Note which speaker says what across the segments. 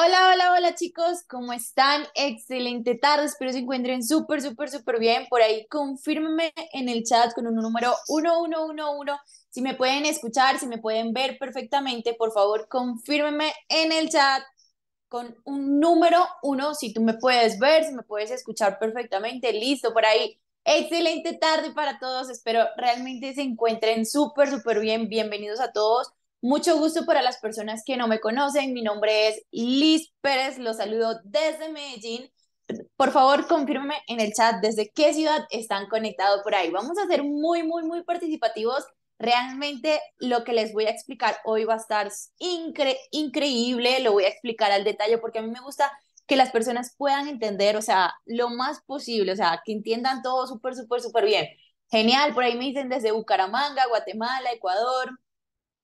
Speaker 1: Hola, hola, hola chicos, ¿cómo están? Excelente tarde, espero se encuentren súper, súper, súper bien. Por ahí confírmenme en el chat con un número 1111. Si me pueden escuchar, si me pueden ver perfectamente, por favor, confírmenme en el chat con un número 1, si tú me puedes ver, si me puedes escuchar perfectamente. Listo, por ahí. Excelente tarde para todos, espero realmente se encuentren súper, súper bien. Bienvenidos a todos mucho gusto para las personas que no me conocen. Mi nombre es Liz Pérez. Los saludo desde Medellín. Por favor, confírmeme en el chat desde qué ciudad están conectados por ahí. Vamos a ser muy, muy, muy participativos. Realmente lo que les voy a explicar hoy va a estar increíble. Lo voy a explicar al detalle porque a mí me gusta que las personas puedan entender, o sea, lo más posible, o sea, que entiendan todo súper, súper, súper bien. Genial, por ahí me dicen desde Bucaramanga, Guatemala, Ecuador,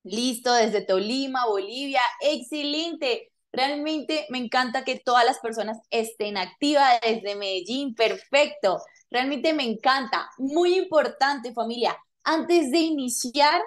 Speaker 1: Listo, desde Tolima, Bolivia, excelente. Realmente me encanta que todas las personas estén activas desde Medellín, perfecto. Realmente me encanta. Muy importante familia, antes de iniciar,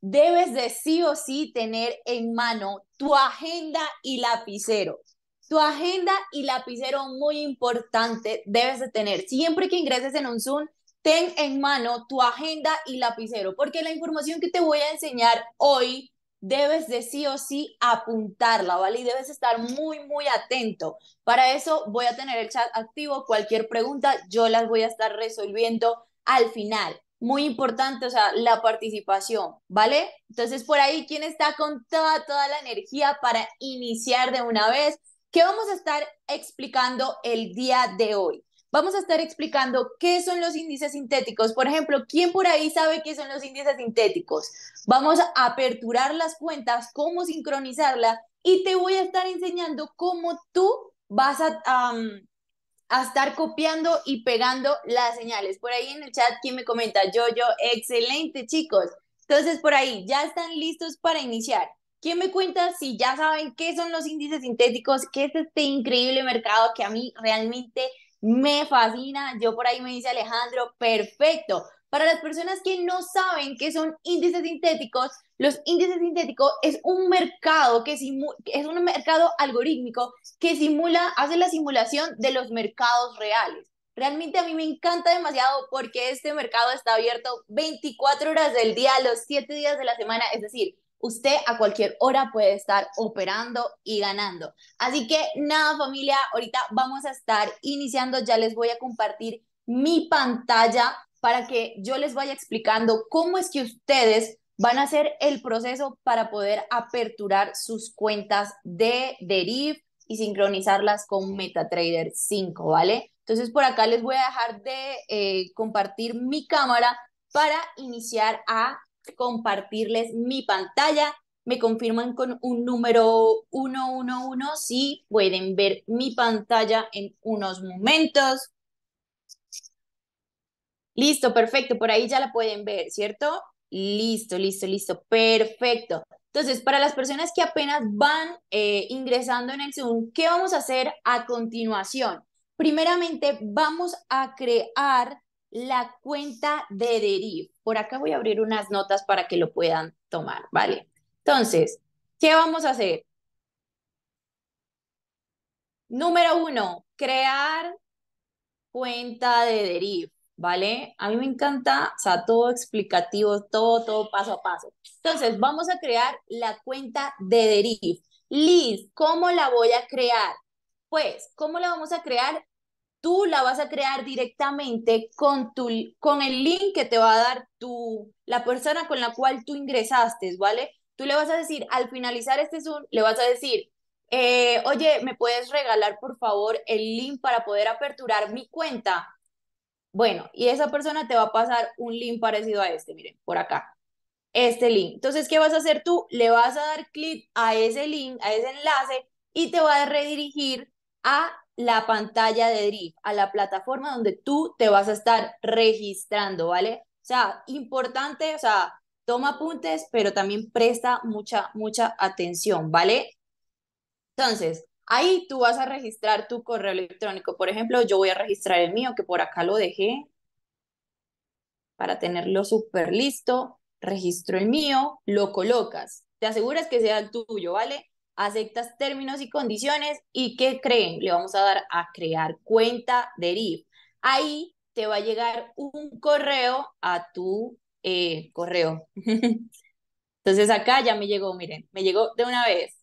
Speaker 1: debes de sí o sí tener en mano tu agenda y lapicero. Tu agenda y lapicero muy importante debes de tener. Siempre que ingreses en un Zoom, ten en mano tu agenda y lapicero, porque la información que te voy a enseñar hoy debes de sí o sí apuntarla, ¿vale? Y debes estar muy, muy atento. Para eso voy a tener el chat activo, cualquier pregunta yo las voy a estar resolviendo al final. Muy importante, o sea, la participación, ¿vale? Entonces, por ahí, ¿quién está con toda, toda la energía para iniciar de una vez? ¿Qué vamos a estar explicando el día de hoy? vamos a estar explicando qué son los índices sintéticos. Por ejemplo, ¿quién por ahí sabe qué son los índices sintéticos? Vamos a aperturar las cuentas, cómo sincronizarla y te voy a estar enseñando cómo tú vas a, a estar copiando y pegando las señales. Por ahí en el chat, ¿quién me comenta? Yo, yo, excelente chicos. Entonces, por ahí, ya están listos para iniciar. ¿Quién me cuenta si ya saben qué son los índices sintéticos? ¿Qué es este increíble mercado que a mí realmente me fascina, yo por ahí me dice Alejandro, perfecto. Para las personas que no saben qué son índices sintéticos, los índices sintéticos es un mercado que es un mercado algorítmico que simula, hace la simulación de los mercados reales. Realmente a mí me encanta demasiado porque este mercado está abierto 24 horas del día, los 7 días de la semana, es decir, usted a cualquier hora puede estar operando y ganando. Así que nada familia, ahorita vamos a estar iniciando, ya les voy a compartir mi pantalla para que yo les vaya explicando cómo es que ustedes van a hacer el proceso para poder aperturar sus cuentas de Deriv y sincronizarlas con MetaTrader 5, ¿vale? Entonces por acá les voy a dejar de eh, compartir mi cámara para iniciar a compartirles mi pantalla. Me confirman con un número 111 si pueden ver mi pantalla en unos momentos. Listo, perfecto. Por ahí ya la pueden ver, ¿cierto? Listo, listo, listo. Perfecto. Entonces, para las personas que apenas van eh, ingresando en el Zoom, ¿qué vamos a hacer a continuación? Primeramente, vamos a crear la cuenta de Deriv. Por acá voy a abrir unas notas para que lo puedan tomar, ¿vale? Entonces, ¿qué vamos a hacer? Número uno, crear cuenta de Deriv, ¿vale? A mí me encanta, o sea, todo explicativo, todo, todo paso a paso. Entonces, vamos a crear la cuenta de Deriv. Liz, ¿cómo la voy a crear? Pues, ¿cómo la vamos a crear? tú la vas a crear directamente con, tu, con el link que te va a dar la persona con la cual tú ingresaste, ¿vale? Tú le vas a decir, al finalizar este Zoom, le vas a decir, eh, oye, ¿me puedes regalar por favor el link para poder aperturar mi cuenta? Bueno, y esa persona te va a pasar un link parecido a este, miren, por acá, este link. Entonces, ¿qué vas a hacer tú? Le vas a dar clic a ese link, a ese enlace, y te va a redirigir a la pantalla de Drift, a la plataforma donde tú te vas a estar registrando, ¿vale? O sea, importante, o sea, toma apuntes, pero también presta mucha, mucha atención, ¿vale? Entonces, ahí tú vas a registrar tu correo electrónico. Por ejemplo, yo voy a registrar el mío, que por acá lo dejé para tenerlo súper listo. Registro el mío, lo colocas. Te aseguras que sea el tuyo, ¿vale? aceptas términos y condiciones y ¿qué creen? Le vamos a dar a crear cuenta de RIF. Ahí te va a llegar un correo a tu eh, correo. Entonces acá ya me llegó, miren, me llegó de una vez.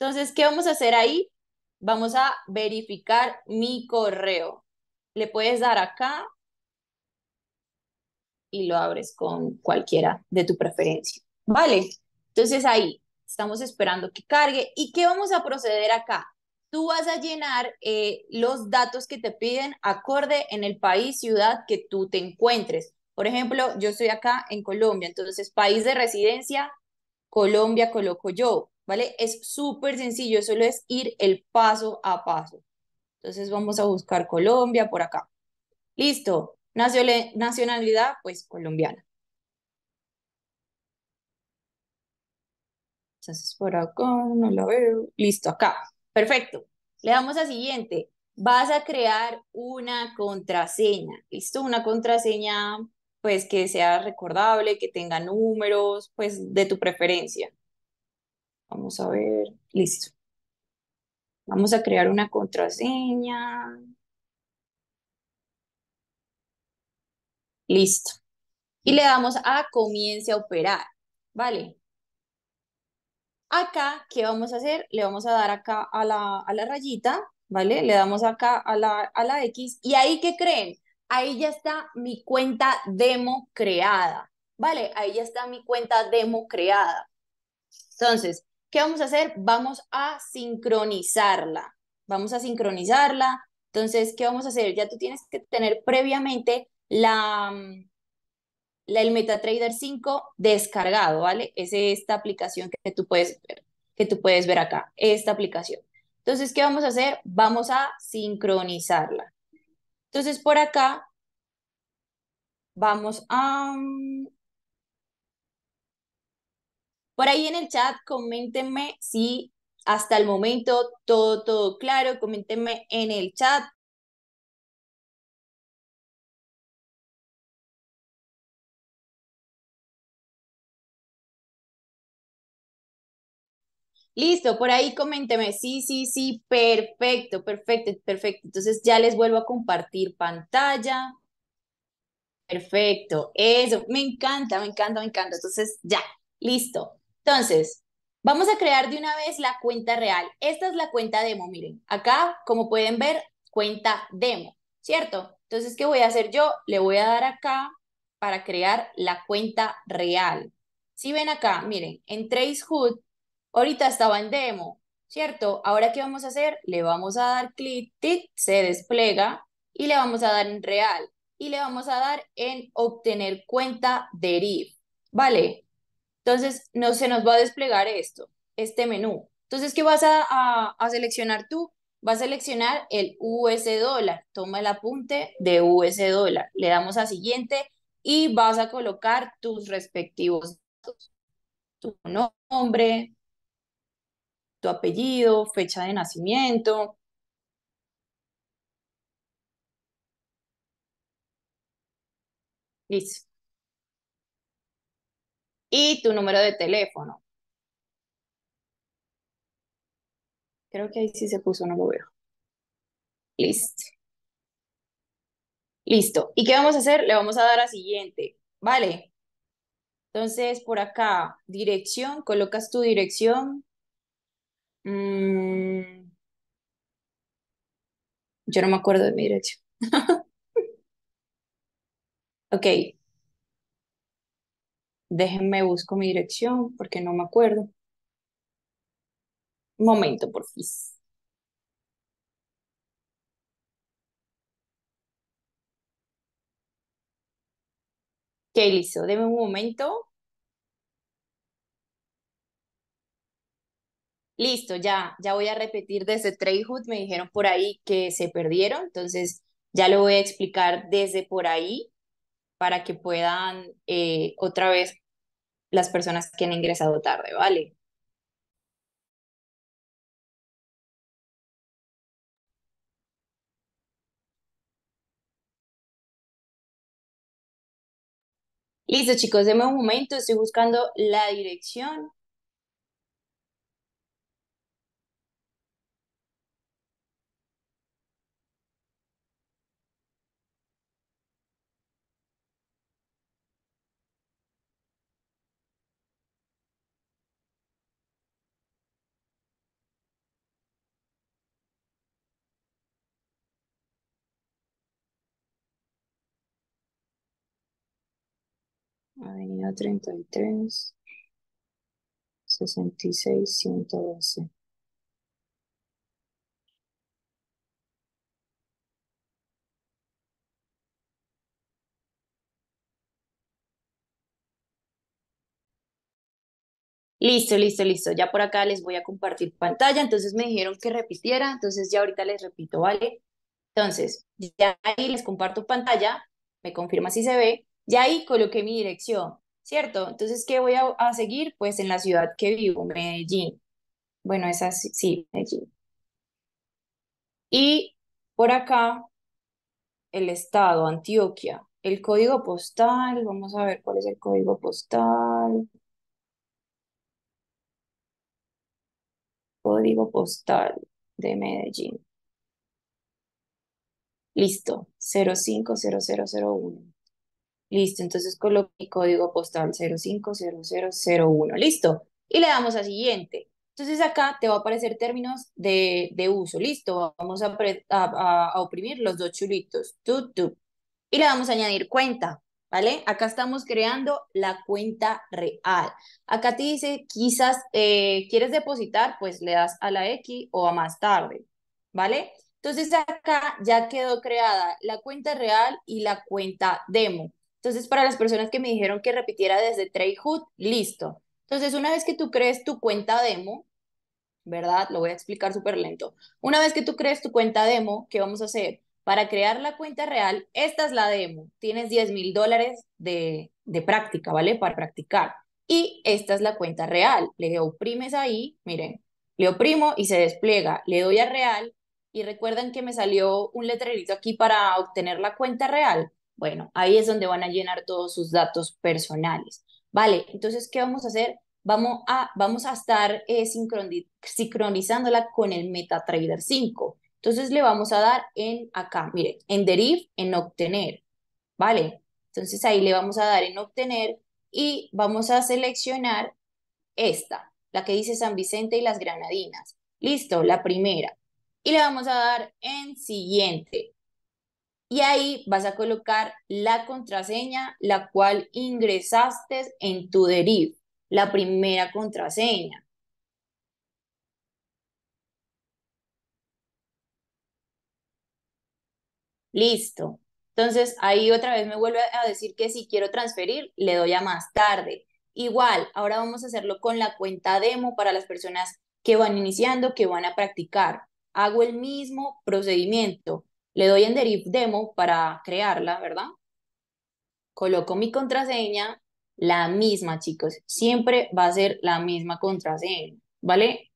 Speaker 1: Entonces, ¿qué vamos a hacer ahí? Vamos a verificar mi correo. Le puedes dar acá y lo abres con cualquiera de tu preferencia. ¿Vale? Entonces ahí estamos esperando que cargue. ¿Y qué vamos a proceder acá? Tú vas a llenar eh, los datos que te piden acorde en el país, ciudad que tú te encuentres. Por ejemplo, yo estoy acá en Colombia, entonces país de residencia, Colombia coloco yo, ¿vale? Es súper sencillo, solo es ir el paso a paso. Entonces vamos a buscar Colombia por acá. Listo. Nacionalidad, pues colombiana. Entonces por acá no la veo. Listo, acá. Perfecto. Le damos a siguiente. Vas a crear una contraseña. Listo, una contraseña pues que sea recordable, que tenga números, pues de tu preferencia. Vamos a ver. Listo. Vamos a crear una contraseña. Listo. Y le damos a comience a operar. ¿Vale? Acá, ¿qué vamos a hacer? Le vamos a dar acá a la, a la rayita, ¿vale? Le damos acá a la, a la X y ahí, ¿qué creen? Ahí ya está mi cuenta demo creada, ¿vale? Ahí ya está mi cuenta demo creada. Entonces, ¿qué vamos a hacer? Vamos a sincronizarla. Vamos a sincronizarla. Entonces, ¿qué vamos a hacer? Ya tú tienes que tener previamente la, mm, el MetaTrader 5 descargado, ¿vale? Es esta aplicación que tú puedes ver, que tú puedes ver acá, esta aplicación. Entonces, ¿qué vamos a hacer? Vamos a sincronizarla. Entonces, por acá vamos a... Mm, por ahí en el chat, coméntenme si hasta el momento todo, todo claro. Coméntenme en el chat Listo, por ahí coménteme. Sí, sí, sí, perfecto, perfecto, perfecto. Entonces ya les vuelvo a compartir pantalla. Perfecto, eso, me encanta, me encanta, me encanta. Entonces ya, listo. Entonces, vamos a crear de una vez la cuenta real. Esta es la cuenta demo, miren. Acá, como pueden ver, cuenta demo, ¿cierto? Entonces, ¿qué voy a hacer yo? Le voy a dar acá para crear la cuenta real. Si ven acá, miren, en Tracehood Ahorita estaba en demo, ¿cierto? Ahora, ¿qué vamos a hacer? Le vamos a dar clic, se despliega y le vamos a dar en real y le vamos a dar en obtener cuenta de ¿vale? Entonces, no se nos va a desplegar esto, este menú. Entonces, ¿qué vas a, seleccionar tú? Vas a seleccionar el US dólar. Toma el apunte de US dólar. Le damos a siguiente y vas a colocar tus respectivos datos. Tu nombre, tu apellido, fecha de nacimiento. Listo. Y tu número de teléfono. Creo que ahí sí se puso, no lo veo. Listo. Listo. ¿Y qué vamos a hacer? Le vamos a dar a siguiente. Vale. Entonces, por acá, dirección, colocas tu dirección, Mm, yo no me acuerdo de mi dirección. ok, déjenme busco mi dirección porque no me acuerdo. Un momento, por fin. Ok, hizo deme un momento. listo, ya, ya voy a repetir desde Treyhood, me dijeron por ahí que se perdieron, entonces ya lo voy a explicar desde por ahí para que puedan eh, otra vez
Speaker 2: las personas que han ingresado
Speaker 1: tarde, ¿vale? Listo, chicos, denme un momento, estoy buscando la dirección. Avenida 33, 66, 112. Listo, listo, listo. Ya por acá les voy a compartir pantalla. Entonces me dijeron que repitiera, entonces ya ahorita les repito, ¿vale? Entonces, ya ahí les comparto pantalla. Me confirma si se ve. Ya ahí coloqué mi dirección, ¿cierto? Entonces, ¿qué voy a, seguir? Pues en la ciudad que vivo, Medellín. Bueno, así, sí, Medellín. Y por acá, el estado, Antioquia. El código postal, vamos a ver cuál es el código postal. Código postal de Medellín. Listo, 050001. Listo, entonces coloco mi código postal 050001. Listo. Y le damos a siguiente. Entonces acá te va a aparecer términos de, uso. Listo, vamos a, a, oprimir los dos chulitos. Tu, Y le vamos a añadir cuenta, ¿vale? Acá estamos creando la cuenta real. Acá te dice, quizás eh, quieres depositar, pues le das a la X o a más tarde, ¿vale? Entonces acá ya quedó creada la cuenta real y la cuenta demo. Entonces, para las personas que me dijeron que repitiera desde Treyhood, listo. Entonces, una vez que tú crees tu cuenta demo, ¿verdad? Lo voy a explicar súper lento. Una vez que tú crees tu cuenta demo, ¿qué vamos a hacer? Para crear la cuenta real, esta es la demo. Tienes 10 mil dólares de, práctica, ¿vale? Para practicar. Y esta es la cuenta real. Le oprimes ahí, miren, le oprimo y se despliega. Le doy a real y recuerdan que me salió un letrerito aquí para obtener la cuenta real. Bueno, ahí es donde van a llenar todos sus datos personales. Vale, entonces, ¿qué vamos a hacer? Vamos a, vamos a estar eh, sincronizándola con el MetaTrader 5. Entonces le vamos a dar en acá, miren, en Deriv, en obtener, ¿vale? Entonces ahí le vamos a dar en obtener y vamos a seleccionar esta, la que dice San Vicente y las Granadinas. Listo, la primera. Y le vamos a dar en siguiente y ahí vas a colocar la contraseña la cual ingresaste en tu deriv, la primera contraseña. Listo. Entonces ahí otra vez me vuelve a decir que si quiero transferir, le doy a más tarde. Igual, ahora vamos a hacerlo con la cuenta demo para las personas que van iniciando, que van a practicar. Hago el mismo procedimiento le doy en Deriv Demo para crearla, ¿verdad? Coloco mi contraseña, la misma, chicos. Siempre va a ser la misma contraseña, ¿vale?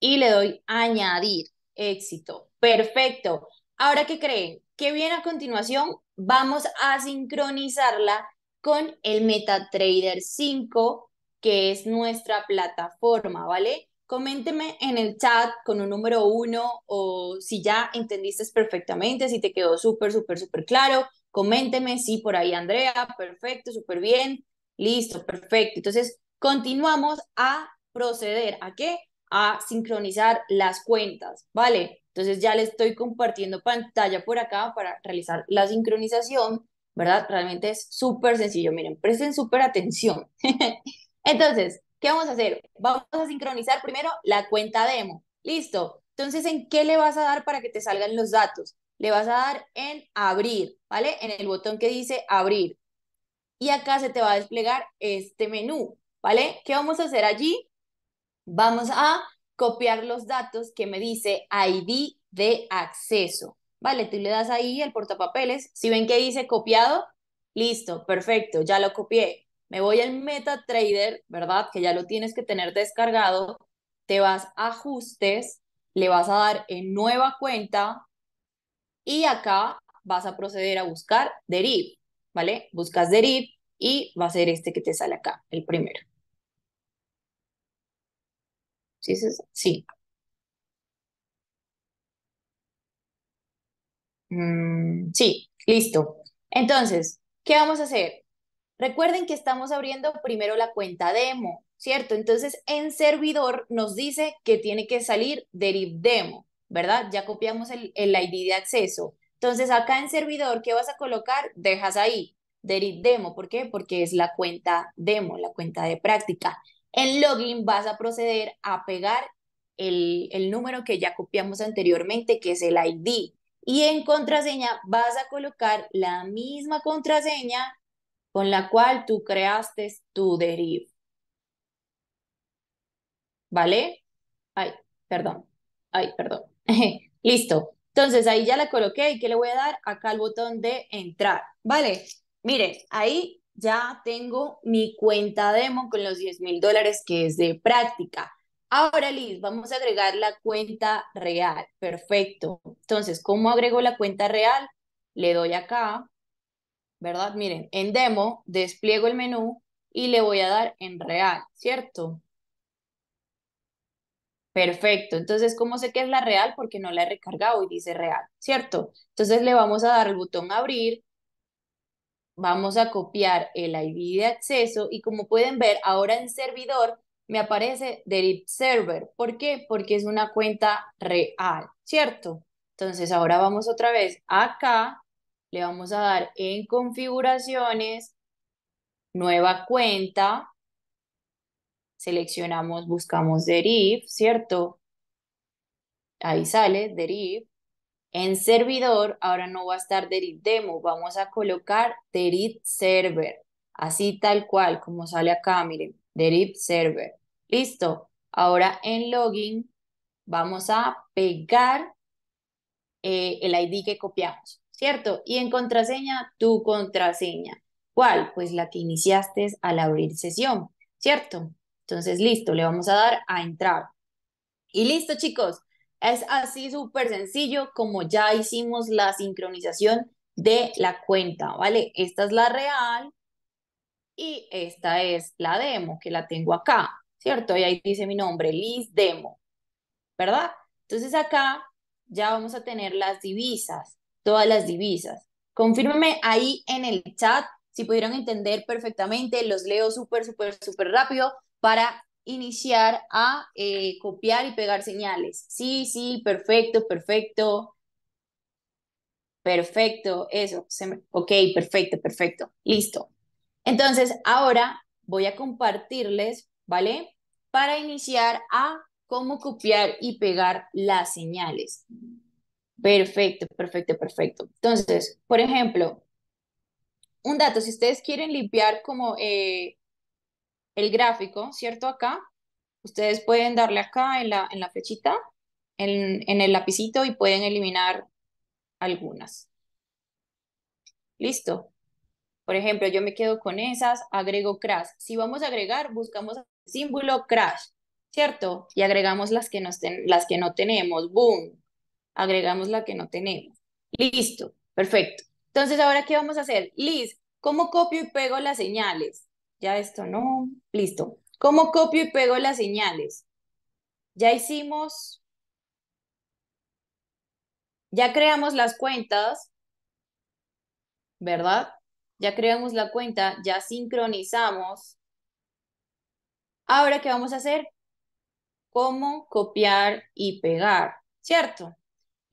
Speaker 1: Y le doy añadir, éxito. Perfecto. Ahora, ¿qué creen? Que bien, a continuación? Vamos a sincronizarla con el MetaTrader 5, que es nuestra plataforma, ¿vale? coménteme en el chat con un número uno o si ya entendiste perfectamente, si te quedó súper, súper, súper claro. Coménteme, sí, por ahí Andrea, perfecto, súper bien, listo, perfecto. Entonces, continuamos a proceder a qué? A sincronizar las cuentas, ¿vale? Entonces ya le estoy compartiendo pantalla por acá para realizar la sincronización, ¿verdad? Realmente es súper sencillo. Miren, presten súper atención. Entonces, ¿Qué vamos a hacer? Vamos a sincronizar primero la cuenta demo. Listo. Entonces, ¿en qué le vas a dar para que te salgan los datos? Le vas a dar en abrir, ¿vale? En el botón que dice abrir. Y acá se te va a desplegar este menú, ¿vale? ¿Qué vamos a hacer allí? Vamos a copiar los datos que me dice ID de acceso, ¿vale? Tú le das ahí el portapapeles. Si ven que dice copiado, listo, perfecto, ya lo copié me voy al MetaTrader, ¿verdad? Que ya lo tienes que tener descargado, te vas a ajustes, le vas a dar en nueva cuenta y acá vas a proceder a buscar Deriv, ¿vale? Buscas Deriv y va a ser este que te sale acá, el primero. ¿Sí? Sí. Mm, sí, listo. Entonces, ¿qué vamos a hacer? Recuerden que estamos abriendo primero la cuenta demo, ¿cierto? Entonces, en servidor nos dice que tiene que salir deriv demo, ¿verdad? Ya copiamos el, ID de acceso. Entonces, acá en servidor, ¿qué vas a colocar? Dejas ahí, deriv demo. ¿Por qué? Porque es la cuenta demo, la cuenta de práctica. En login vas a proceder a pegar el, el número que ya copiamos anteriormente, que es el ID. Y en contraseña vas a colocar la misma contraseña con la cual tú creaste tu deriv. ¿Vale? Ay, perdón. Ay, perdón. Listo. Entonces ahí ya la coloqué y ¿qué le voy a dar? Acá el botón de entrar. ¿Vale? Mire, ahí ya tengo mi cuenta demo con los 10 mil dólares que es de práctica. Ahora, Liz, vamos a agregar la cuenta real. Perfecto. Entonces, ¿cómo agrego la cuenta real? Le doy acá, ¿verdad? Miren, en demo despliego el menú y le voy a dar en real, ¿cierto? Perfecto, entonces, ¿cómo sé que es la real? Porque no la he recargado y dice real, ¿cierto? Entonces le vamos a dar el botón abrir, vamos a copiar el ID de acceso y como pueden ver, ahora en servidor me aparece Derip Server. ¿Por qué? Porque es una cuenta real, ¿cierto? Entonces ahora vamos otra vez acá le vamos a dar en configuraciones, nueva cuenta, seleccionamos, buscamos Deriv, ¿cierto? Ahí sale Deriv. En servidor, ahora no va a estar Deriv Demo, vamos a colocar Deriv Server, así tal cual, como sale acá, miren, Deriv Server. Listo. Ahora en login vamos a pegar eh, el ID que copiamos. ¿cierto? Y en contraseña, tu contraseña. ¿Cuál? Pues la que iniciaste al abrir sesión, ¿cierto? Entonces, listo, le vamos a dar a entrar. Y listo, chicos. Es así súper sencillo como ya hicimos la sincronización de la cuenta, ¿vale? Esta es la real y esta es la demo que la tengo acá, ¿cierto? Y ahí dice mi nombre, Liz Demo, ¿verdad? Entonces acá ya vamos a tener las divisas todas las divisas. Confírmeme ahí en el chat si pudieron entender perfectamente, los leo súper, súper, súper rápido para iniciar a eh, copiar y pegar señales. Sí, sí, perfecto, perfecto. Perfecto, eso. Ok, perfecto, perfecto. Listo. Entonces, ahora voy a compartirles, ¿vale? Para iniciar a cómo copiar y pegar las señales. Perfecto, perfecto, perfecto. Entonces, por ejemplo, un dato, si ustedes quieren limpiar como eh, el gráfico, ¿cierto? Acá, ustedes pueden darle acá en la, en la flechita, en, en el lapicito y pueden eliminar algunas. Listo. Por ejemplo, yo me quedo con esas, agrego crash. Si vamos a agregar, buscamos el símbolo crash, ¿cierto? Y agregamos las que, nos ten, las que no tenemos, boom agregamos la que no tenemos. Listo, perfecto. Entonces, ¿ahora qué vamos a hacer? Liz, ¿cómo copio y pego las señales? Ya esto no, listo. ¿Cómo copio y pego las señales? Ya hicimos, ya creamos las cuentas, ¿verdad? Ya creamos la cuenta, ya sincronizamos. Ahora, ¿qué vamos a hacer? ¿Cómo copiar y pegar? ¿Cierto?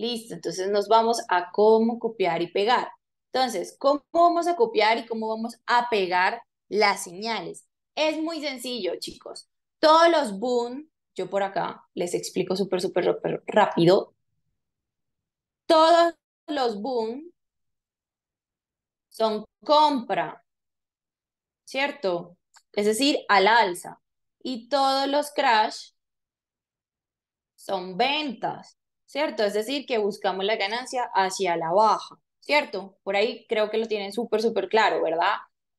Speaker 1: Listo, entonces nos vamos a cómo copiar y pegar. Entonces, ¿cómo vamos a copiar y cómo vamos a pegar las señales? Es muy sencillo, chicos. Todos los boom, yo por acá les explico súper, súper, rápido. Todos los boom son compra, ¿cierto? Es decir, al alza. Y todos los crash son ventas. ¿cierto? Es decir, que buscamos la ganancia hacia la baja, ¿cierto? Por ahí creo que lo tienen súper, súper claro, ¿verdad?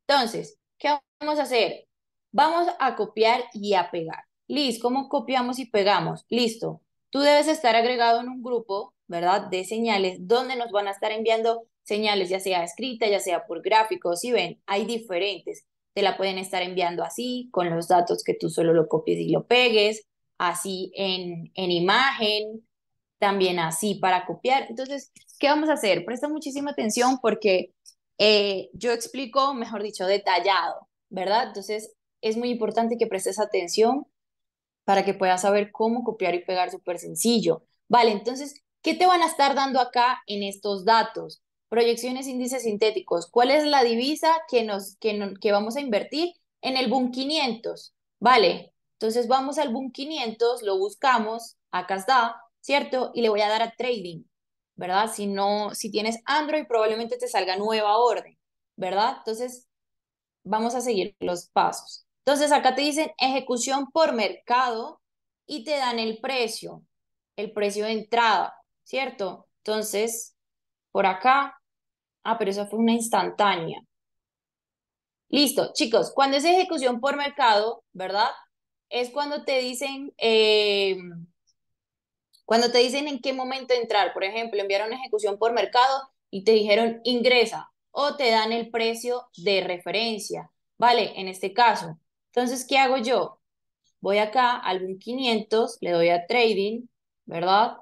Speaker 1: Entonces, ¿qué vamos a hacer? Vamos a copiar y a pegar. Liz, ¿cómo copiamos y pegamos? Listo. Tú debes estar agregado en un grupo, ¿verdad? De señales, donde nos van a estar enviando señales, ya sea escrita, ya sea por gráficos. Si ven, hay diferentes. Te la pueden estar enviando así, con los datos que tú solo lo copies y lo pegues, así en, en imagen, también así para copiar. Entonces, ¿qué vamos a hacer? Presta muchísima atención porque eh, yo explico, mejor dicho, detallado, ¿verdad? Entonces, es muy importante que prestes atención para que puedas saber cómo copiar y pegar súper sencillo. Vale, entonces, ¿qué te van a estar dando acá en estos datos? Proyecciones índices sintéticos. ¿Cuál es la divisa que, nos, que, que vamos a invertir en el boom 500? Vale, entonces vamos al boom 500, lo buscamos, acá está, ¿cierto? Y le voy a dar a trading, ¿verdad? Si no, si tienes Android, probablemente te salga nueva orden, ¿verdad? Entonces, vamos a seguir los pasos. Entonces, acá te dicen ejecución por mercado y te dan el precio, el precio de entrada, ¿cierto? Entonces, por acá, ah, pero esa fue una instantánea. Listo, chicos, cuando es ejecución por mercado, ¿verdad? Es cuando te dicen, eh, cuando te dicen en qué momento entrar, por ejemplo, enviaron ejecución por mercado y te dijeron ingresa o te dan el precio de referencia, ¿vale? En este caso. Entonces, ¿qué hago yo? Voy acá al 500, le doy a trading, ¿verdad?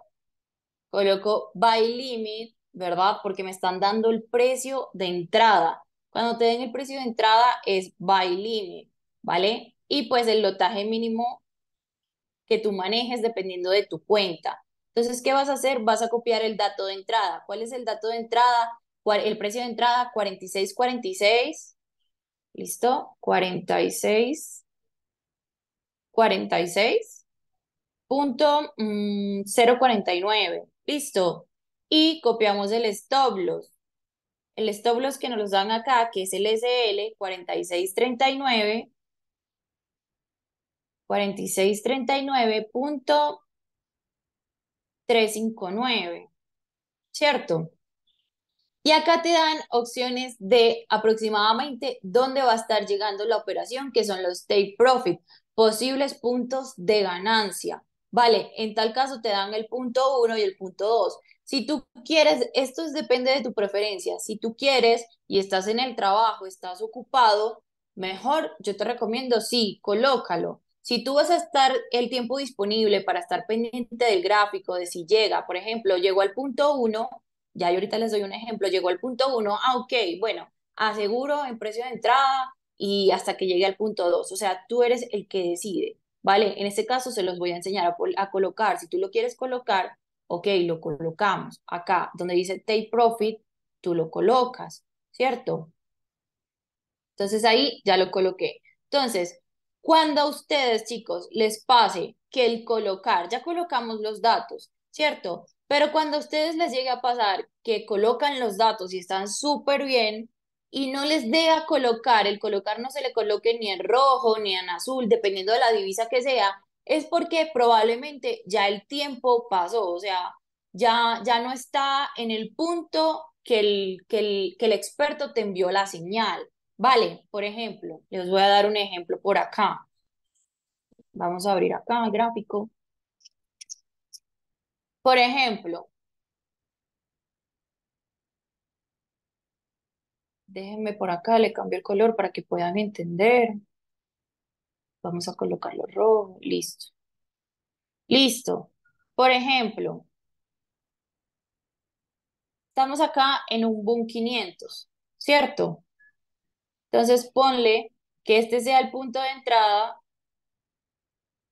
Speaker 1: Coloco buy limit, ¿verdad? Porque me están dando el precio de entrada. Cuando te den el precio de entrada es buy limit, ¿vale? Y pues el lotaje mínimo que tú manejes dependiendo de tu cuenta. Entonces, ¿qué vas a hacer? Vas a copiar el dato de entrada. ¿Cuál es el dato de entrada? El precio de entrada, 46.46. ¿Listo? 46, 46. Punto 049. Mm, ¿Listo? Y copiamos el stop loss. El stop loss que nos dan acá, que es el SL 4639 4639.359, ¿cierto? Y acá te dan opciones de aproximadamente dónde va a estar llegando la operación, que son los take profit, posibles puntos de ganancia. Vale, en tal caso te dan el punto 1 y el punto 2. Si tú quieres, esto depende de tu preferencia. Si tú quieres y estás en el trabajo, estás ocupado, mejor yo te recomiendo, sí, colócalo. Si tú vas a estar el tiempo disponible para estar pendiente del gráfico, de si llega, por ejemplo, llegó al punto 1, ya yo ahorita les doy un ejemplo, llegó al punto 1, ah, ok, bueno, aseguro en precio de entrada y hasta que llegue al punto 2, o sea, tú eres el que decide, ¿vale? En este caso se los voy a enseñar a, a colocar, si tú lo quieres colocar, ok, lo colocamos acá, donde dice take profit, tú lo colocas, ¿cierto? Entonces ahí ya lo coloqué. Entonces, cuando a ustedes, chicos, les pase que el colocar, ya colocamos los datos, ¿cierto? Pero cuando a ustedes les llegue a pasar que colocan los datos y están súper bien y no les deja colocar, el colocar no se le coloque ni en rojo ni en azul, dependiendo de la divisa que sea, es porque probablemente ya el tiempo pasó, o sea, ya, ya no está en el punto que el, que el, que el experto te envió la señal. Vale, por ejemplo, les voy a dar un ejemplo por acá. Vamos a abrir acá el gráfico. Por ejemplo, déjenme por acá, le cambio el color para que puedan entender. Vamos a colocarlo rojo, listo. Listo. Por ejemplo, estamos acá en un boom 500, ¿cierto? Entonces ponle que este sea el punto de entrada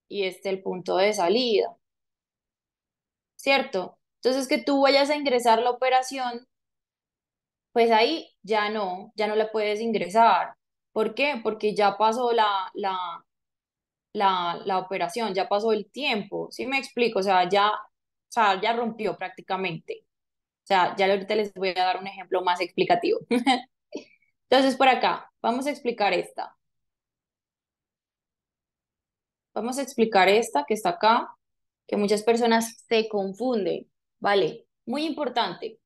Speaker 1: y este el punto de salida. ¿Cierto? Entonces que tú vayas a ingresar la operación, pues ahí ya no, ya no la puedes ingresar. ¿Por qué? Porque ya pasó la, la, la, la operación, ya pasó el tiempo. ¿Sí me explico? O sea, ya, o sea, ya rompió prácticamente. O sea, ya ahorita les voy a dar un ejemplo más explicativo. Entonces, por acá, Vamos a explicar esta. Vamos a explicar esta que está acá, que muchas personas se confunden. Vale, muy importante.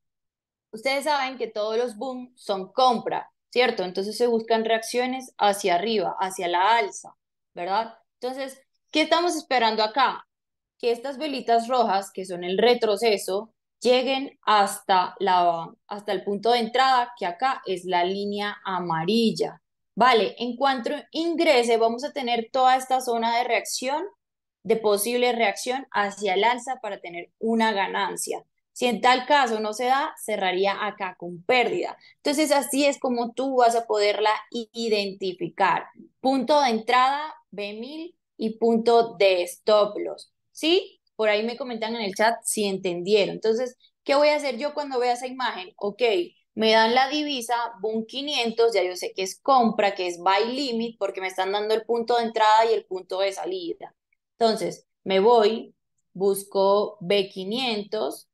Speaker 1: Ustedes saben que todos los boom son compra, ¿cierto? Entonces se buscan reacciones hacia arriba, hacia la alza, ¿verdad? Entonces, ¿qué estamos esperando acá? Que estas velitas rojas, que son el retroceso, lleguen hasta, la, hasta el punto de entrada, que acá es la línea amarilla. Vale, en cuanto ingrese, vamos a tener toda esta zona de reacción, de posible reacción hacia el alza para tener una ganancia. Si en tal caso no se da, cerraría acá con pérdida. Entonces, así es como tú vas a poderla identificar. Punto de entrada, B1000 y punto de stop loss. ¿Sí? Por ahí me comentan en el chat si entendieron. Entonces, ¿qué voy a hacer yo cuando vea esa imagen? Ok, me dan la divisa boom 500, ya yo sé que es compra, que es buy limit, porque me están dando el punto de entrada y el punto de salida. Entonces, me voy, busco B500,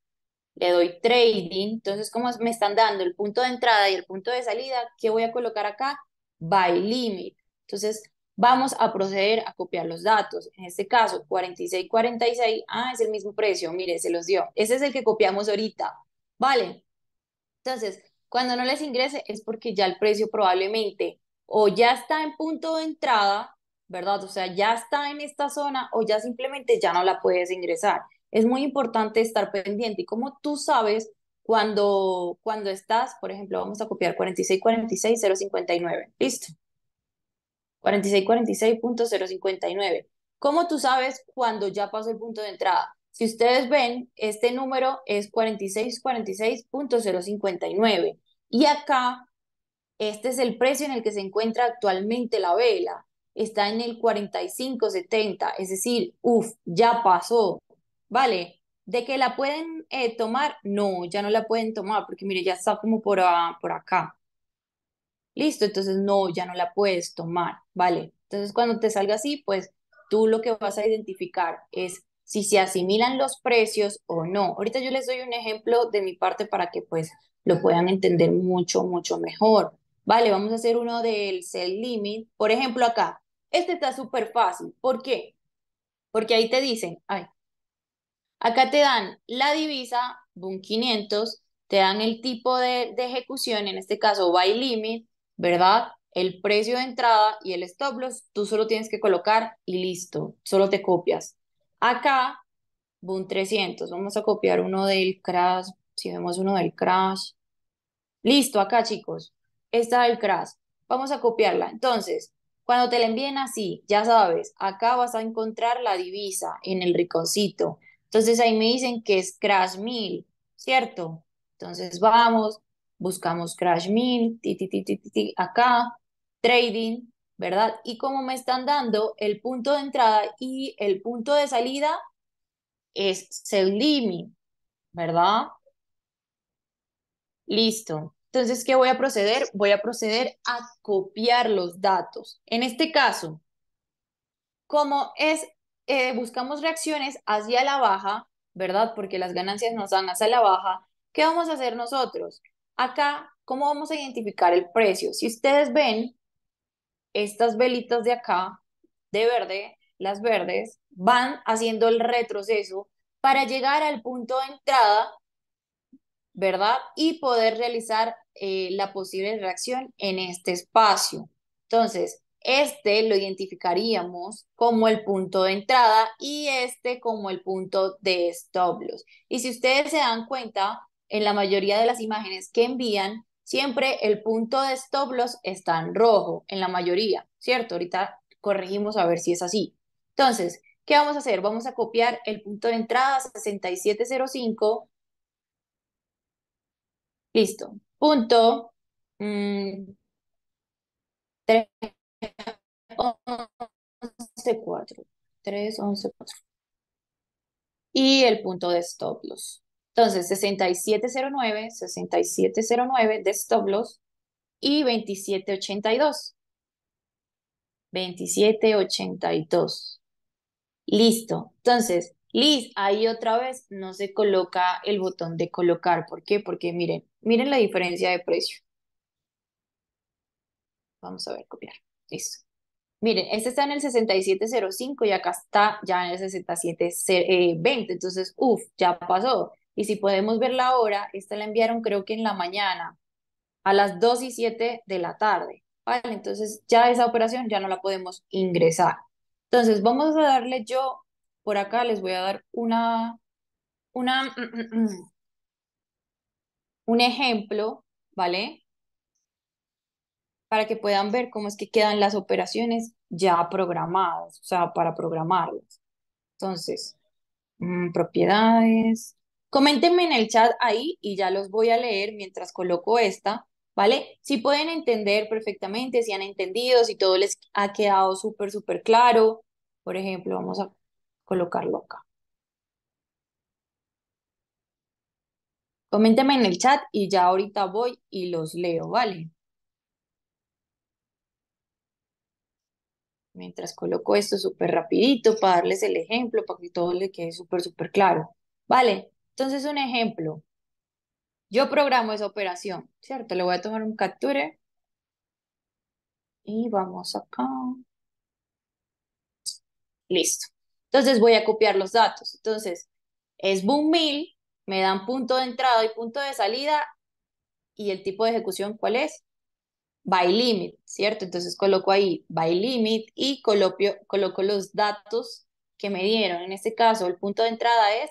Speaker 1: le doy trading, entonces como me están dando el punto de entrada y el punto de salida, ¿qué voy a colocar acá? Buy limit. Entonces, vamos a proceder a copiar los datos. En este caso, 4646, 46, ah, es el mismo precio, mire, se los dio. Ese es el que copiamos ahorita, ¿vale? Entonces, cuando no les ingrese es porque ya el precio probablemente o ya está en punto de entrada, ¿verdad? O sea, ya está en esta zona o ya simplemente ya no la puedes ingresar. Es muy importante estar pendiente y como tú sabes, cuando, cuando estás, por ejemplo, vamos a copiar 46, 059, listo. 4646.059. ¿Cómo tú sabes cuando ya pasó el punto de entrada? Si ustedes ven, este número es 4646.059 y acá este es el precio en el que se encuentra actualmente la vela. Está en el 4570, es decir, uff, ya pasó. ¿Vale? ¿De que la pueden eh, tomar? No, ya no la pueden tomar porque mire, ya está como por, por acá. Listo, entonces no, ya no la puedes tomar, ¿vale? Entonces cuando te salga así, pues tú lo que vas a identificar es si se asimilan los precios o no. Ahorita yo les doy un ejemplo de mi parte para que pues lo puedan entender mucho, mucho mejor. Vale, vamos a hacer uno del sell limit. Por ejemplo, acá, este está súper fácil. ¿Por qué? Porque ahí te dicen, ay, acá te dan la divisa, boom 500, te dan el tipo de, de ejecución, en este caso buy limit, ¿verdad? El precio de entrada y el stop loss, tú solo tienes que colocar y listo, solo te copias. Acá, Boom 300, vamos a copiar uno del crash, si vemos uno del crash. Listo, acá chicos, está el crash, vamos a copiarla. Entonces, cuando te la envíen así, ya sabes, acá vas a encontrar la divisa en el riconcito. Entonces ahí me dicen que es crash 1000, ¿cierto? Entonces vamos, buscamos crash mill, ti, acá, trading, ¿verdad? Y como me están dando el punto de entrada y el punto de salida es sell limit, ¿verdad? Listo. Entonces, ¿qué voy a proceder? Voy a proceder a copiar los datos. En este caso, como es, eh, buscamos reacciones hacia la baja, ¿verdad? Porque las ganancias nos dan hacia la baja, ¿qué vamos a hacer nosotros? Acá, ¿cómo vamos a identificar el precio? Si ustedes ven estas velitas de acá, de verde, las verdes, van haciendo el retroceso para llegar al punto de entrada, ¿verdad? Y poder realizar eh, la posible reacción en este espacio. Entonces, este lo identificaríamos como el punto de entrada y este como el punto de stop loss. Y si ustedes se dan cuenta, en la mayoría de las imágenes que envían, siempre el punto de stop loss está en rojo, en la mayoría, ¿cierto? Ahorita corregimos a ver si es así. Entonces, ¿qué vamos a hacer? Vamos a copiar el punto de entrada 6705. Listo. Punto 3114. Mm, 3.11.4. Y el punto de stop loss. Entonces, 6709, 6709 de stop loss y 2782. 2782. Listo. Entonces, listo, ahí otra vez no se coloca el botón de colocar. ¿Por qué? Porque miren, miren la diferencia de precio. Vamos a ver, copiar. Listo. Miren, este está en el 6705 y acá está ya en el 6720. Eh, Entonces, uff, ya pasó. Y si podemos ver la hora, esta la enviaron creo que en la mañana, a las 2 y 7 de la tarde. Vale, entonces ya esa operación ya no la podemos ingresar. Entonces vamos a darle yo, por acá les voy a dar una, una, un ejemplo, ¿vale? Para que puedan ver cómo es que quedan las operaciones ya programadas, o sea, para programarlas. Entonces, mm, propiedades, Coméntenme en el chat ahí y ya los voy a leer mientras coloco esta, ¿vale? Si pueden entender perfectamente, si han entendido, si todo les ha quedado súper, súper claro. Por ejemplo, vamos a colocarlo acá. Coméntenme en el chat y ya ahorita voy y los leo, ¿vale? Mientras coloco esto súper rapidito para darles el ejemplo, para que todo les quede súper, súper claro. ¿Vale? Entonces, un ejemplo, yo programo esa operación, ¿cierto? Le voy a tomar un capture y vamos acá. Listo. Entonces voy a copiar los datos. Entonces, es boom 1000, me dan punto de entrada y punto de salida y el tipo de ejecución, ¿cuál es? By limit, ¿cierto? Entonces coloco ahí by limit y colopio coloco los datos que me dieron. En este caso, el punto de entrada es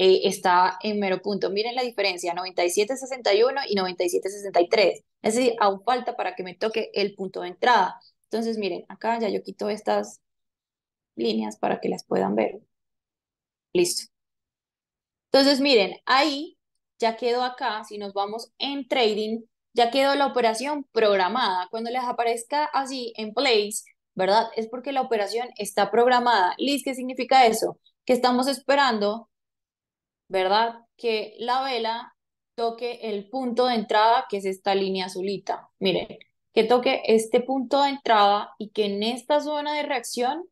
Speaker 1: Eh, está en mero punto. Miren la diferencia, 97.61 y 97.63. Es decir, aún falta para que me toque el punto de entrada. Entonces, miren, acá ya yo quito estas líneas para que las puedan ver. Listo. Entonces, miren, ahí ya quedó acá, si nos vamos en trading, ya quedó la operación programada. Cuando les aparezca así en place, ¿verdad? Es porque la operación está programada. listo ¿qué significa eso? Que estamos esperando ¿verdad? Que la vela toque el punto de entrada, que es esta línea azulita. Miren, que toque este punto de entrada y que en esta zona de reacción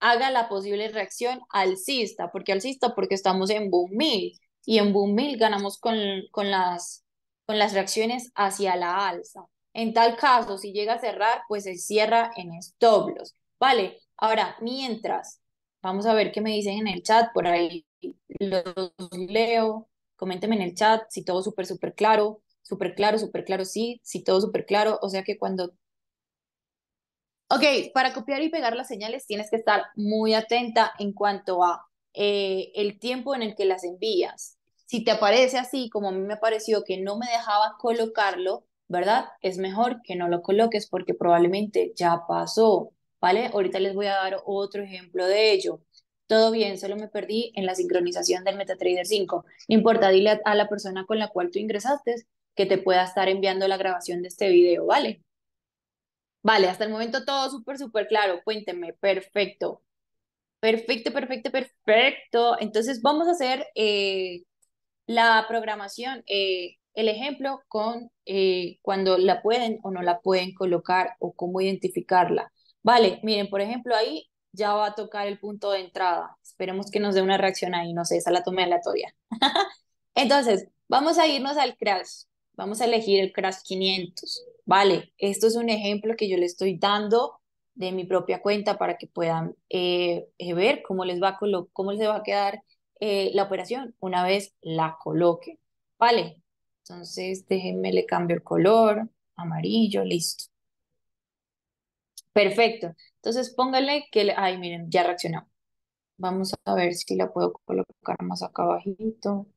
Speaker 1: haga la posible reacción alcista. ¿Por qué alcista? Porque estamos en boom mil y en boom mil ganamos con, con, las, con las reacciones hacia la alza. En tal caso, si llega a cerrar, pues se cierra en stop Vale, ahora, mientras, vamos a ver qué me dicen en el chat por ahí los leo, coménteme en el chat si todo súper, súper claro, súper claro, súper claro, sí, si todo súper claro, o sea que cuando... Ok, para copiar y pegar las señales tienes que estar muy atenta en cuanto a eh, el tiempo en el que las envías. Si te aparece así, como a mí me pareció que no me dejaba colocarlo, ¿verdad? Es mejor que no lo coloques porque probablemente ya pasó, ¿vale? Ahorita les voy a dar otro ejemplo de ello todo bien, solo me perdí en la sincronización del MetaTrader 5. No importa, dile a la persona con la cual tú ingresaste que te pueda estar enviando la grabación de este video, ¿vale? Vale, hasta el momento todo súper, súper claro. Cuénteme, perfecto. Perfecto, perfecto, perfecto. Entonces vamos a hacer eh, la programación, eh, el ejemplo con eh, cuando la pueden o no la pueden colocar o cómo identificarla. Vale, miren, por ejemplo, ahí ya va a tocar el punto de entrada. Esperemos que nos dé una reacción ahí, no sé, esa la tomé aleatoria. Entonces, vamos a irnos al crash. Vamos a elegir el crash 500. Vale, esto es un ejemplo que yo le estoy dando de mi propia cuenta para que puedan eh, eh, ver cómo les va a cómo les va a quedar eh, la operación una vez la coloque. Vale, entonces déjenme le cambio el color, amarillo, listo. Perfecto. Entonces póngale que, ay, miren, ya reaccionó. Vamos a ver si la puedo colocar más acá abajito.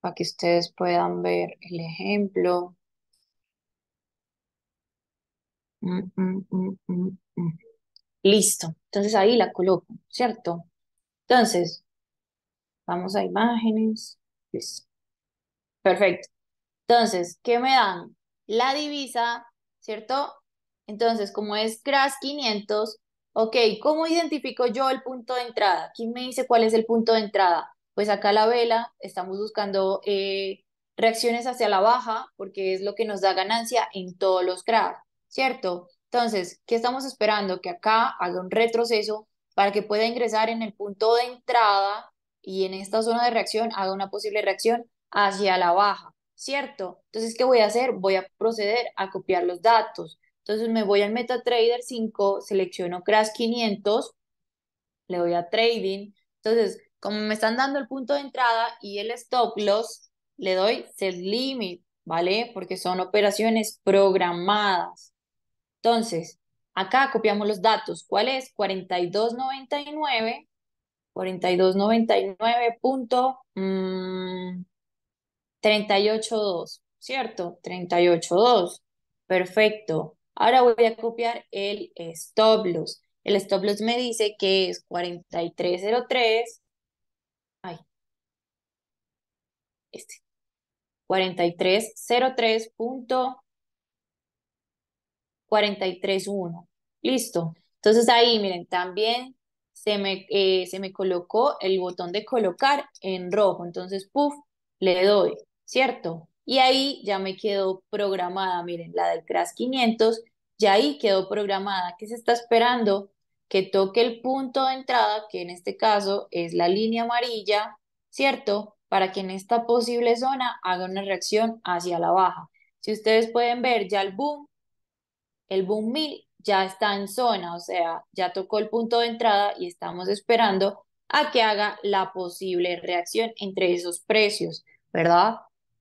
Speaker 1: Para que ustedes puedan ver el ejemplo. Mm, mm, mm, Listo. Entonces ahí la coloco, ¿cierto? Entonces, vamos a imágenes. Listo. Perfecto. Entonces, ¿qué me dan? La divisa ¿cierto? Entonces, como es CRAS 500, ok, ¿cómo identifico yo el punto de entrada? ¿Quién me dice cuál es el punto de entrada? Pues acá la vela, estamos buscando eh, reacciones hacia la baja, porque es lo que nos da ganancia en todos los CRAS, ¿cierto? Entonces, ¿qué estamos esperando? Que acá haga un retroceso para que pueda ingresar en el punto de entrada y en esta zona de reacción haga una posible reacción hacia la baja. ¿cierto? Entonces, ¿qué voy a hacer? Voy a proceder a copiar los datos. Entonces me voy al MetaTrader 5, selecciono Crash 500, le doy a Trading. Entonces, como me están dando el punto de entrada y el stop loss, le doy Set Limit, ¿vale? Porque son operaciones programadas. Entonces, acá copiamos los datos. ¿Cuál es? 42.99, 42.99 punto... Mm, 38.2, ¿cierto? 38.2. Perfecto. Ahora voy a copiar el stop loss. El stop loss me dice que es 4303. Ay. Este. 4303.431. Listo. Entonces ahí, miren, también se me, eh, se me colocó el botón de colocar en rojo. Entonces, puff, le doy. ¿cierto? Y ahí ya me quedó programada, miren, la del CRAS 500, ya ahí quedó programada que se está esperando que toque el punto de entrada, que en este caso es la línea amarilla, ¿cierto? Para que en esta posible zona haga una reacción hacia la baja. Si ustedes pueden ver, ya el boom, el boom 1000 ya está en zona, o sea, ya tocó el punto de entrada y estamos esperando a que haga la posible reacción entre esos precios, ¿verdad?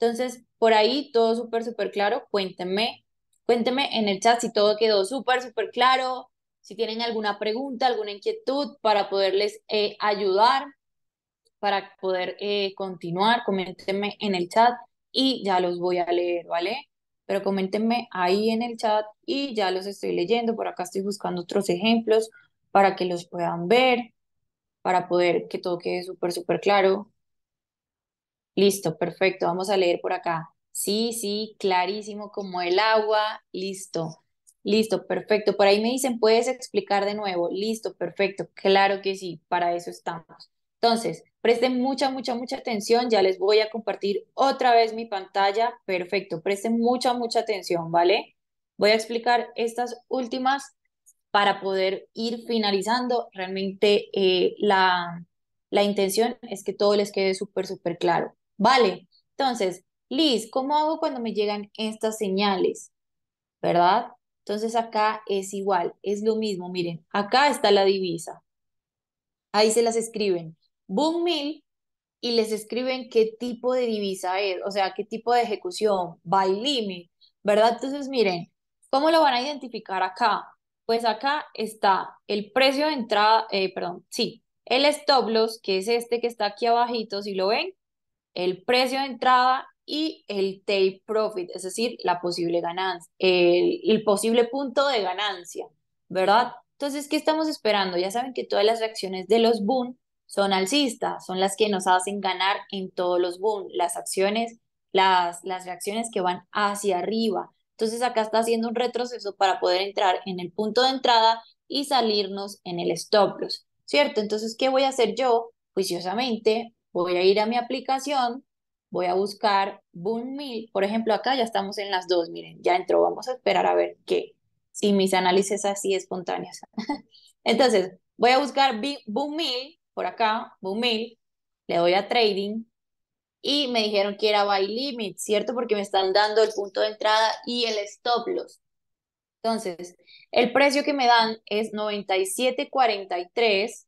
Speaker 1: Entonces, por ahí todo súper, súper claro. Cuéntenme, cuéntenme en el chat si todo quedó súper, súper claro, si tienen alguna pregunta, alguna inquietud para poderles eh, ayudar, para poder eh, continuar, coméntenme en el chat y ya los voy a leer, ¿vale? Pero coméntenme ahí en el chat y ya los estoy leyendo. Por acá estoy buscando otros ejemplos para que los puedan ver, para poder que todo quede súper, súper claro. Listo, perfecto. Vamos a leer por acá. Sí, sí, clarísimo como el agua. Listo. Listo, perfecto. Por ahí me dicen, ¿puedes explicar de nuevo? Listo, perfecto. Claro que sí, para eso estamos. Entonces, presten mucha, mucha, mucha atención. Ya les voy a compartir otra vez mi pantalla. Perfecto, presten mucha, mucha atención, ¿vale? Voy a explicar estas últimas para poder ir finalizando. Realmente eh, la, la intención es que todo les quede súper, súper claro. Vale, entonces, Liz, ¿cómo hago cuando me llegan estas señales? ¿Verdad? Entonces acá es igual, es lo mismo. Miren, acá está la divisa. Ahí se las escriben. Boom mil y les escriben qué tipo de divisa es, o sea, qué tipo de ejecución, by limit, ¿verdad? Entonces miren, ¿cómo lo van a identificar acá? Pues acá está el precio de entrada, eh, perdón, sí, el stop loss, que es este que está aquí abajito, si lo ven, el precio de entrada y el take profit, es decir, la posible ganancia, el, posible punto de ganancia, ¿verdad? Entonces, ¿qué estamos esperando? Ya saben que todas las reacciones de los boom son alcistas, son las que nos hacen ganar en todos los boom, las acciones, las, las reacciones que van hacia arriba. Entonces, acá está haciendo un retroceso para poder entrar en el punto de entrada y salirnos en el stop loss, ¿cierto? Entonces, ¿qué voy a hacer yo? Juiciosamente Voy a ir a mi aplicación, voy a buscar Boom Meal. Por ejemplo, acá ya estamos en las dos, miren, ya entró. Vamos a esperar a ver qué, si mis análisis así espontáneos. Entonces, voy a buscar Boom Meal, por acá, Boom Meal, le doy a Trading, y me dijeron que era buy limit, ¿cierto? Porque me están dando el punto de entrada y el stop loss. Entonces, el precio que me dan es 97.43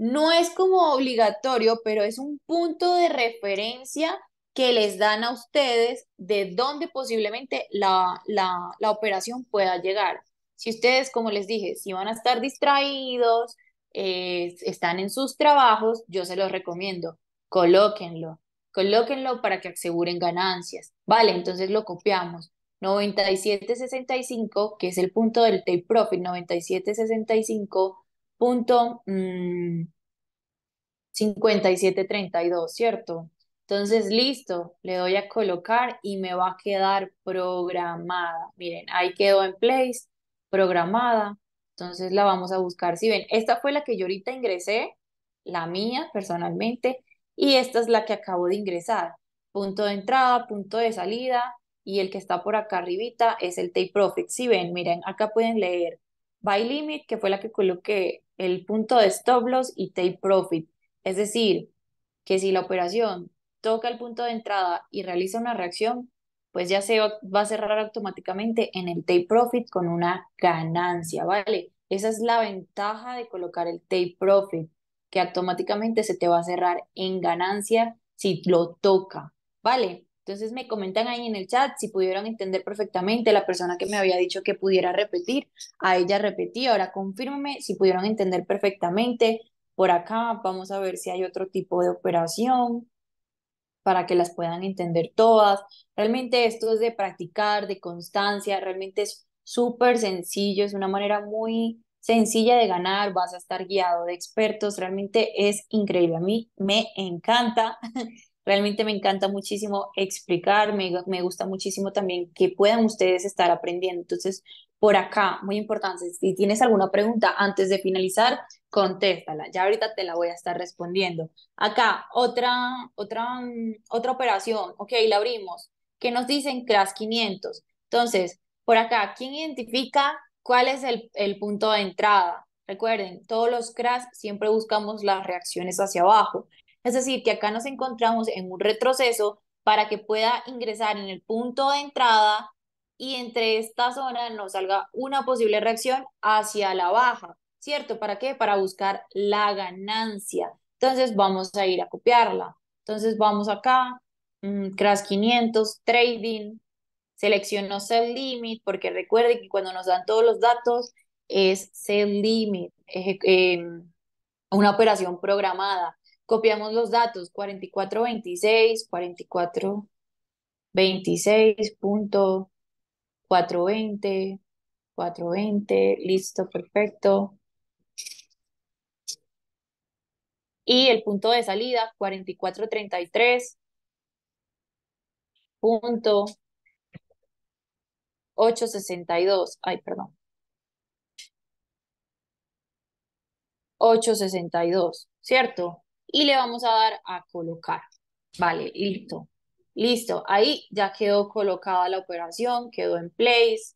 Speaker 1: No es como obligatorio, pero es un punto de referencia que les dan a ustedes de dónde posiblemente la, operación pueda llegar. Si ustedes, como les dije, si van a estar distraídos, eh, están en sus trabajos, yo se los recomiendo, colóquenlo, colóquenlo para que aseguren ganancias. Vale, entonces lo copiamos. 97.65, que es el punto del take profit, 97.65 punto 5732, mm, ¿cierto? Entonces, listo, le doy a colocar y me va a quedar programada. Miren, ahí quedó en place, programada. Entonces la vamos a buscar. Si ven, esta fue la que yo ahorita ingresé, la mía personalmente, y esta es la que acabo de ingresar. Punto de entrada, punto de salida, y el que está por acá arribita es el take profit. Si ven, miren, acá pueden leer Buy Limit, que fue la que coloqué el punto de stop loss y take profit. Es decir, que si la operación toca el punto de entrada y realiza una reacción, pues ya se va a cerrar automáticamente en el take profit con una ganancia, ¿vale? Esa es la ventaja de colocar el take profit, que automáticamente se te va a cerrar en ganancia si lo toca, ¿vale? Entonces me comentan ahí en el chat si pudieron entender perfectamente la persona que me había dicho que pudiera repetir, a ella repetí, ahora confírmeme si pudieron entender perfectamente. Por acá vamos a ver si hay otro tipo de operación para que las puedan entender todas. Realmente esto es de practicar, de constancia, realmente es súper sencillo, es una manera muy sencilla de ganar, vas a estar guiado de expertos, realmente es increíble. A mí me encanta Realmente me encanta muchísimo explicar, me, gusta muchísimo también que puedan ustedes estar aprendiendo. Entonces, por acá, muy importante, si tienes alguna pregunta antes de finalizar, contéstala. Ya ahorita te la voy a estar respondiendo. Acá, otra, otra, otra operación. Ok, la abrimos. ¿Qué nos dicen? CRAS 500. Entonces, por acá, ¿quién identifica cuál es el, el punto de entrada? Recuerden, todos los CRAS siempre buscamos las reacciones hacia abajo. Es decir, que acá nos encontramos en un retroceso para que pueda ingresar en el punto de entrada y entre esta zona nos salga una posible reacción hacia la baja, ¿cierto? ¿Para qué? Para buscar la ganancia. Entonces vamos a ir a copiarla. Entonces vamos acá, mm, Crash 500, Trading, selecciono Sell Limit, porque recuerde que cuando nos dan todos los datos es Sell Limit, es, em, una operación programada. Copiamos los datos cuarenta y cuatro veintiséis, cuarenta y cuatro veintiséis, punto cuatro veinte, cuatro veinte, listo, perfecto, y el punto de salida cuarenta y cuatro treinta y tres punto ocho sesenta y dos, ay perdón, ocho sesenta y dos, ¿cierto? y le vamos a dar a colocar. Vale, listo. Listo, ahí ya quedó colocada la operación, quedó en place.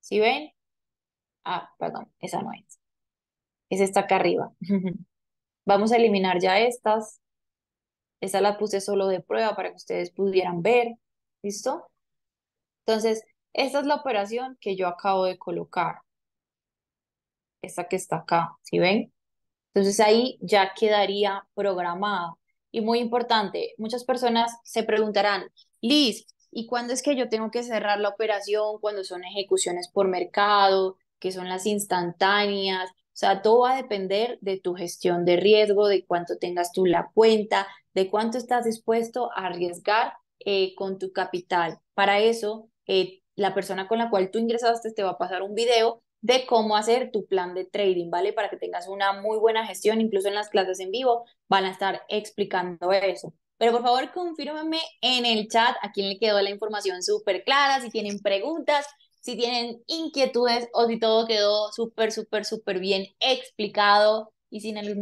Speaker 1: ¿Sí ven? Ah, perdón, esa no es. Es esta acá arriba. vamos a eliminar ya estas. Esta la puse solo de prueba para que ustedes pudieran ver. ¿Listo? Entonces, esta es la operación que yo acabo de colocar. Esta que está acá, ¿sí ven? Entonces ahí ya quedaría programado. Y muy importante, muchas personas se preguntarán, Liz, ¿y cuándo es que yo tengo que cerrar la operación? cuando son ejecuciones por mercado? que son las instantáneas? O sea, todo va a depender de tu gestión de riesgo, de cuánto tengas tú la cuenta, de cuánto estás dispuesto a arriesgar eh, con tu capital. Para eso, eh, la persona con la cual tú ingresaste te va a pasar un video de cómo hacer tu plan de trading, ¿vale? Para que tengas una muy buena gestión, incluso en las clases en vivo van a estar explicando eso. Pero por favor, confírmenme en el chat a quién le quedó la información súper clara, si tienen preguntas, si tienen inquietudes o si todo quedó súper, súper, súper bien explicado y sin el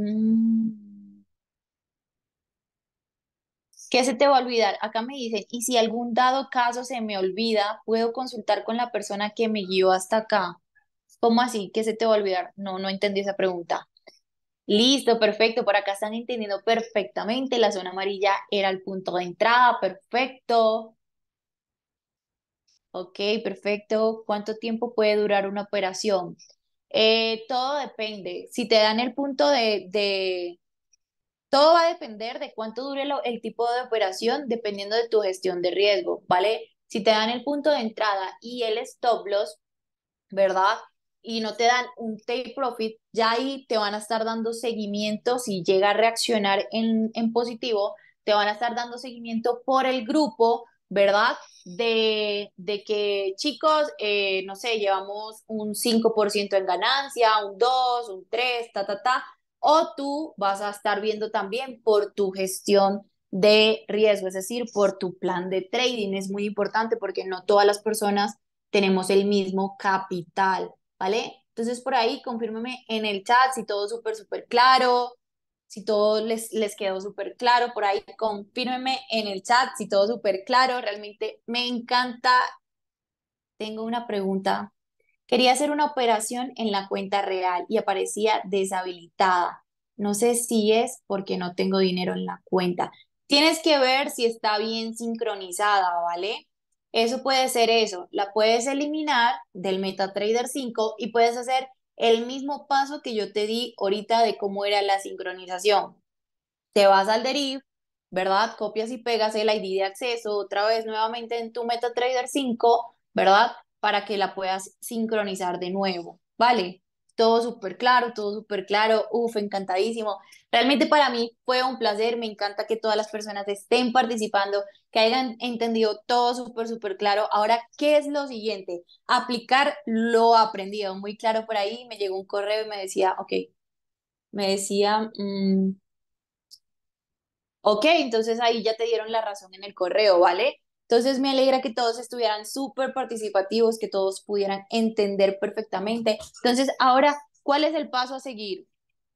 Speaker 1: ¿Qué se te va a olvidar? Acá me dicen, y si algún dado caso se me olvida, puedo consultar con la persona que me guió hasta acá. ¿Cómo así? ¿Qué se te va a olvidar? No, no entendí esa pregunta. Listo, perfecto. Por acá están entendiendo perfectamente. La zona amarilla era el punto de entrada. Perfecto. Ok, perfecto. ¿Cuánto tiempo puede durar una operación? Eh, todo depende. Si te dan el punto de, de... Todo va a depender de cuánto dure el tipo de operación dependiendo de tu gestión de riesgo, ¿vale? Si te dan el punto de entrada y el stop loss, ¿verdad? y no te dan un take profit, ya ahí te van a estar dando seguimiento, si llega a reaccionar en, en positivo, te van a estar dando seguimiento por el grupo, ¿verdad? De, de que chicos, eh, no sé, llevamos un 5% en ganancia, un 2, un 3, ta, ta, ta, o tú vas a estar viendo también por tu gestión de riesgo, es decir, por tu plan de trading. Es muy importante porque no todas las personas tenemos el mismo capital, ¿vale? Entonces por ahí confírmeme en el chat si todo súper, súper claro, si todo les, quedó súper claro, por ahí confírmeme en el chat si todo súper claro, realmente me encanta. Tengo una pregunta. Quería hacer una operación en la cuenta real y aparecía deshabilitada. No sé si es porque no tengo dinero en la cuenta. Tienes que ver si está bien sincronizada, ¿vale? Eso puede ser eso, la puedes eliminar del MetaTrader 5 y puedes hacer el mismo paso que yo te di ahorita de cómo era la sincronización. Te vas al deriv, ¿verdad? Copias y pegas el ID de acceso otra vez nuevamente en tu MetaTrader 5, ¿verdad? Para que la puedas sincronizar de nuevo, ¿vale? todo súper claro, todo súper claro, uf, encantadísimo. Realmente para mí fue un placer, me encanta que todas las personas estén participando, que hayan entendido todo súper, súper claro. Ahora, ¿qué es lo siguiente? Aplicar lo aprendido, muy claro por ahí, me llegó un correo y me decía, ok, me decía, mm, ok, entonces ahí ya te dieron la razón en el correo, ¿vale? Entonces me alegra que todos estuvieran súper participativos, que todos pudieran entender perfectamente. Entonces ahora, ¿cuál es el paso a seguir?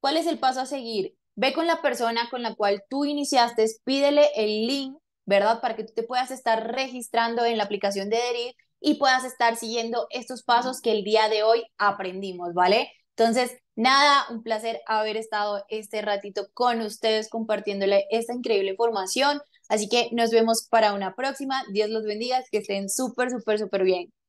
Speaker 1: ¿Cuál es el paso a seguir? Ve con la persona con la cual tú iniciaste, pídele el link, ¿verdad? Para que tú te puedas estar registrando en la aplicación de Deriv y puedas estar siguiendo estos pasos que el día de hoy aprendimos, ¿vale? Entonces, nada, un placer haber estado este ratito con ustedes compartiéndole esta increíble información. Así que nos vemos para una próxima. Dios los bendiga, que estén súper, súper, súper bien.